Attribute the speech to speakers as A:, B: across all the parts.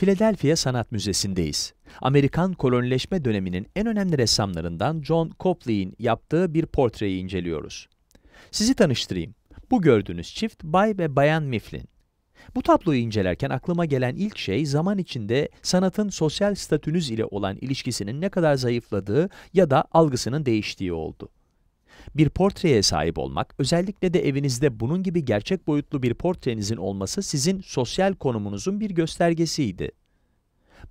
A: Philadelphia Sanat Müzesi'ndeyiz. Amerikan kolonileşme döneminin en önemli ressamlarından John Copley'in yaptığı bir portreyi inceliyoruz. Sizi tanıştırayım. Bu gördüğünüz çift Bay ve Bayan Mifflin. Bu tabloyu incelerken aklıma gelen ilk şey zaman içinde sanatın sosyal statünüz ile olan ilişkisinin ne kadar zayıfladığı ya da algısının değiştiği oldu. Bir portreye sahip olmak, özellikle de evinizde bunun gibi gerçek boyutlu bir portrenizin olması sizin sosyal konumunuzun bir göstergesiydi.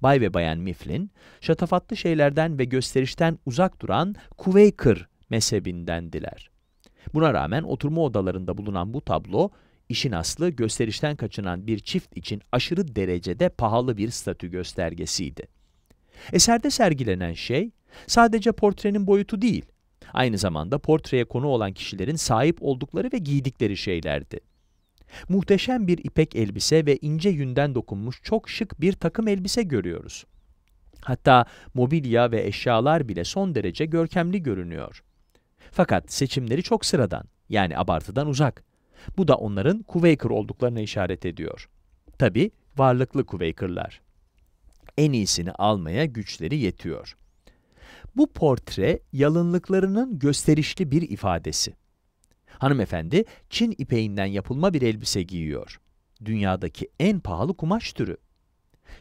A: Bay ve Bayan Mifflin, şatafatlı şeylerden ve gösterişten uzak duran Quaker mezhebindendiler. Buna rağmen oturma odalarında bulunan bu tablo, işin aslı gösterişten kaçınan bir çift için aşırı derecede pahalı bir statü göstergesiydi. Eserde sergilenen şey sadece portrenin boyutu değil, Aynı zamanda portreye konu olan kişilerin sahip oldukları ve giydikleri şeylerdi. Muhteşem bir ipek elbise ve ince yünden dokunmuş çok şık bir takım elbise görüyoruz. Hatta mobilya ve eşyalar bile son derece görkemli görünüyor. Fakat seçimleri çok sıradan, yani abartıdan uzak. Bu da onların Kuveyker olduklarına işaret ediyor. Tabi varlıklı Kuveyker'lar. En iyisini almaya güçleri yetiyor. Bu portre yalınlıklarının gösterişli bir ifadesi. Hanımefendi Çin ipeğinden yapılma bir elbise giyiyor. Dünyadaki en pahalı kumaş türü.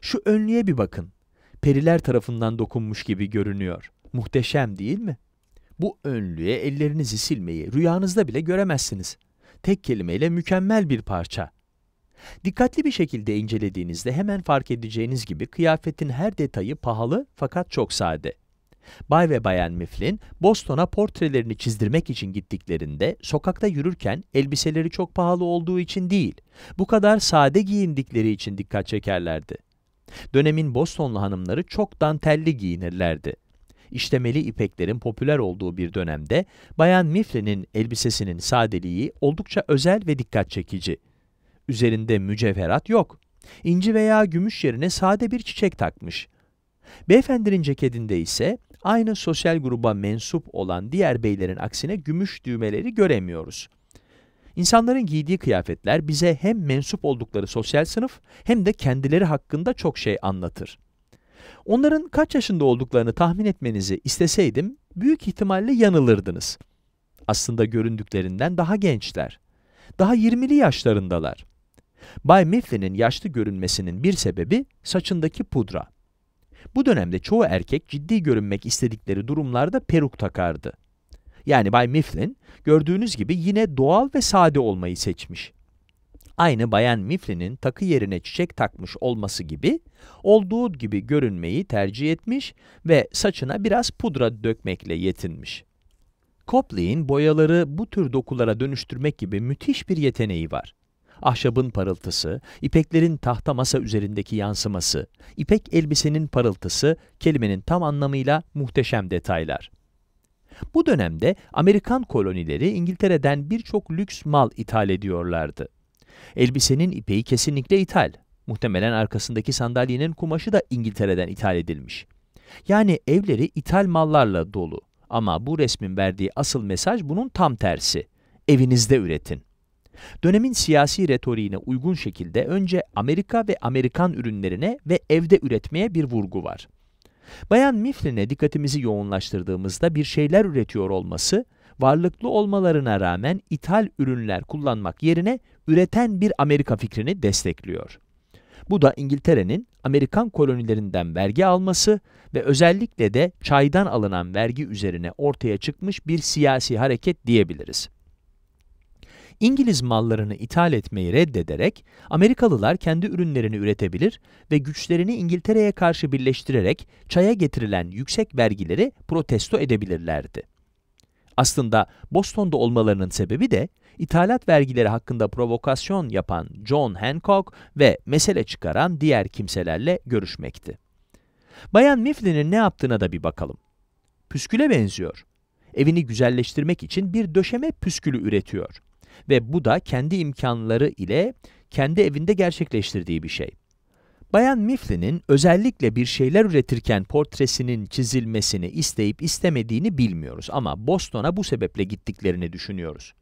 A: Şu önlüğe bir bakın. Periler tarafından dokunmuş gibi görünüyor. Muhteşem değil mi? Bu önlüğe ellerinizi silmeyi rüyanızda bile göremezsiniz. Tek kelimeyle mükemmel bir parça. Dikkatli bir şekilde incelediğinizde hemen fark edeceğiniz gibi kıyafetin her detayı pahalı fakat çok sade. Bay ve Bayan Mifflin, Boston'a portrelerini çizdirmek için gittiklerinde sokakta yürürken elbiseleri çok pahalı olduğu için değil, bu kadar sade giyindikleri için dikkat çekerlerdi. Dönemin Bostonlu hanımları çok dantelli giyinirlerdi. İşlemeli ipeklerin popüler olduğu bir dönemde Bayan Mifflin'in elbisesinin sadeliği oldukça özel ve dikkat çekici. Üzerinde mücevherat yok. İnci veya gümüş yerine sade bir çiçek takmış. Beyefendinin ceketinde ise aynı sosyal gruba mensup olan diğer beylerin aksine gümüş düğmeleri göremiyoruz. İnsanların giydiği kıyafetler bize hem mensup oldukları sosyal sınıf hem de kendileri hakkında çok şey anlatır. Onların kaç yaşında olduklarını tahmin etmenizi isteseydim büyük ihtimalle yanılırdınız. Aslında göründüklerinden daha gençler. Daha 20'li yaşlarındalar. Bay Mifflin'in yaşlı görünmesinin bir sebebi saçındaki pudra. Bu dönemde çoğu erkek ciddi görünmek istedikleri durumlarda peruk takardı. Yani Bay Mifflin gördüğünüz gibi yine doğal ve sade olmayı seçmiş. Aynı Bayan Mifflin'in takı yerine çiçek takmış olması gibi olduğu gibi görünmeyi tercih etmiş ve saçına biraz pudra dökmekle yetinmiş. Copley'in boyaları bu tür dokulara dönüştürmek gibi müthiş bir yeteneği var ahşabın parıltısı, ipeklerin tahta masa üzerindeki yansıması, ipek elbisenin parıltısı kelimenin tam anlamıyla muhteşem detaylar. Bu dönemde Amerikan kolonileri İngiltere'den birçok lüks mal ithal ediyorlardı. Elbisenin ipeği kesinlikle ithal. Muhtemelen arkasındaki sandalyenin kumaşı da İngiltere'den ithal edilmiş. Yani evleri ithal mallarla dolu. Ama bu resmin verdiği asıl mesaj bunun tam tersi. Evinizde üretin. Dönemin siyasi retoriğine uygun şekilde önce Amerika ve Amerikan ürünlerine ve evde üretmeye bir vurgu var. Bayan Mifflin'e dikkatimizi yoğunlaştırdığımızda bir şeyler üretiyor olması, varlıklı olmalarına rağmen ithal ürünler kullanmak yerine üreten bir Amerika fikrini destekliyor. Bu da İngiltere'nin Amerikan kolonilerinden vergi alması ve özellikle de çaydan alınan vergi üzerine ortaya çıkmış bir siyasi hareket diyebiliriz. İngiliz mallarını ithal etmeyi reddederek Amerikalılar kendi ürünlerini üretebilir ve güçlerini İngiltere'ye karşı birleştirerek çaya getirilen yüksek vergileri protesto edebilirlerdi. Aslında Boston'da olmalarının sebebi de ithalat vergileri hakkında provokasyon yapan John Hancock ve mesele çıkaran diğer kimselerle görüşmekti. Bayan Mifflin'in ne yaptığına da bir bakalım. Püsküle benziyor. Evini güzelleştirmek için bir döşeme püskülü üretiyor ve bu da kendi imkanları ile kendi evinde gerçekleştirdiği bir şey. Bayan Mifflin'in özellikle bir şeyler üretirken portresinin çizilmesini isteyip istemediğini bilmiyoruz ama Boston'a bu sebeple gittiklerini düşünüyoruz.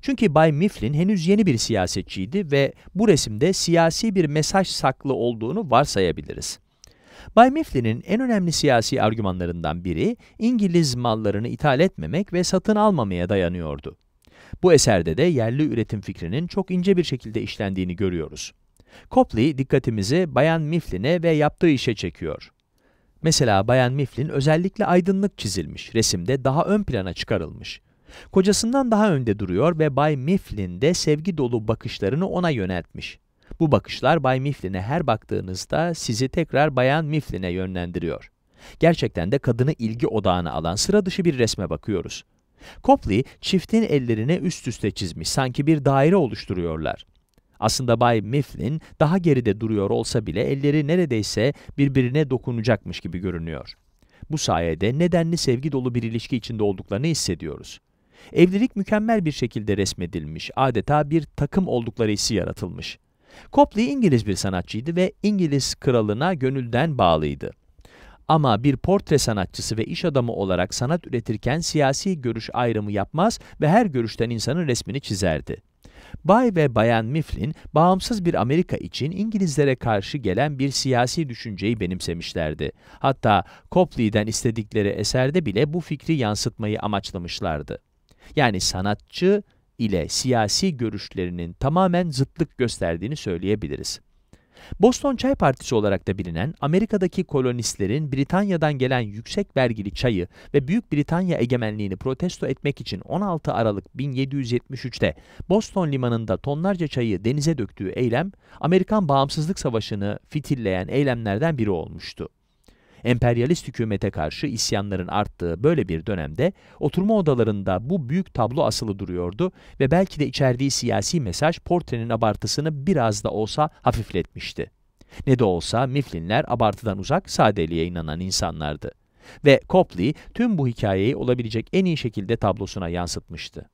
A: Çünkü Bay Mifflin henüz yeni bir siyasetçiydi ve bu resimde siyasi bir mesaj saklı olduğunu varsayabiliriz. Bay Mifflin'in en önemli siyasi argümanlarından biri İngiliz mallarını ithal etmemek ve satın almamaya dayanıyordu. Bu eserde de yerli üretim fikrinin çok ince bir şekilde işlendiğini görüyoruz. Copley dikkatimizi Bayan Mifflin'e ve yaptığı işe çekiyor. Mesela Bayan Mifflin özellikle aydınlık çizilmiş, resimde daha ön plana çıkarılmış. Kocasından daha önde duruyor ve Bay Mifflin de sevgi dolu bakışlarını ona yöneltmiş. Bu bakışlar Bay Mifflin'e her baktığınızda sizi tekrar Bayan Mifflin'e yönlendiriyor. Gerçekten de kadını ilgi odağına alan sıra dışı bir resme bakıyoruz. Copley çiftin ellerini üst üste çizmiş, sanki bir daire oluşturuyorlar. Aslında Bay Mifflin daha geride duruyor olsa bile elleri neredeyse birbirine dokunacakmış gibi görünüyor. Bu sayede nedenli sevgi dolu bir ilişki içinde olduklarını hissediyoruz. Evlilik mükemmel bir şekilde resmedilmiş, adeta bir takım oldukları hissi yaratılmış. Copley İngiliz bir sanatçıydı ve İngiliz kralına gönülden bağlıydı. Ama bir portre sanatçısı ve iş adamı olarak sanat üretirken siyasi görüş ayrımı yapmaz ve her görüşten insanın resmini çizerdi. Bay ve Bayan Mifflin, bağımsız bir Amerika için İngilizlere karşı gelen bir siyasi düşünceyi benimsemişlerdi. Hatta Copley'den istedikleri eserde bile bu fikri yansıtmayı amaçlamışlardı. Yani sanatçı ile siyasi görüşlerinin tamamen zıtlık gösterdiğini söyleyebiliriz. Boston Çay Partisi olarak da bilinen Amerika'daki kolonistlerin Britanya'dan gelen yüksek vergili çayı ve Büyük Britanya egemenliğini protesto etmek için 16 Aralık 1773'te Boston limanında tonlarca çayı denize döktüğü eylem Amerikan Bağımsızlık Savaşı'nı fitilleyen eylemlerden biri olmuştu. Emperyalist hükümete karşı isyanların arttığı böyle bir dönemde oturma odalarında bu büyük tablo asılı duruyordu ve belki de içerdiği siyasi mesaj portrenin abartısını biraz da olsa hafifletmişti. Ne de olsa Mifflinler abartıdan uzak sadeliğe inanan insanlardı. Ve Copley tüm bu hikayeyi olabilecek en iyi şekilde tablosuna yansıtmıştı.